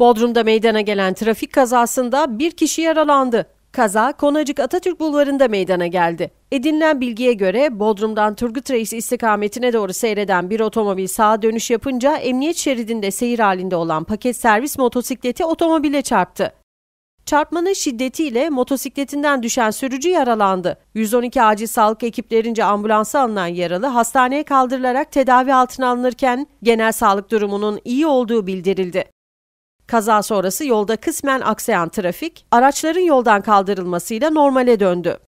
Bodrum'da meydana gelen trafik kazasında bir kişi yaralandı. Kaza Konacık Atatürk Bulvarı'nda meydana geldi. Edinilen bilgiye göre Bodrum'dan Turgut Reis istikametine doğru seyreden bir otomobil sağa dönüş yapınca emniyet şeridinde seyir halinde olan paket servis motosikleti otomobile çarptı. Çarpmanın şiddetiyle motosikletinden düşen sürücü yaralandı. 112 acil sağlık ekiplerince ambulansa alınan yaralı hastaneye kaldırılarak tedavi altına alınırken genel sağlık durumunun iyi olduğu bildirildi. Kaza sonrası yolda kısmen aksayan trafik araçların yoldan kaldırılmasıyla normale döndü.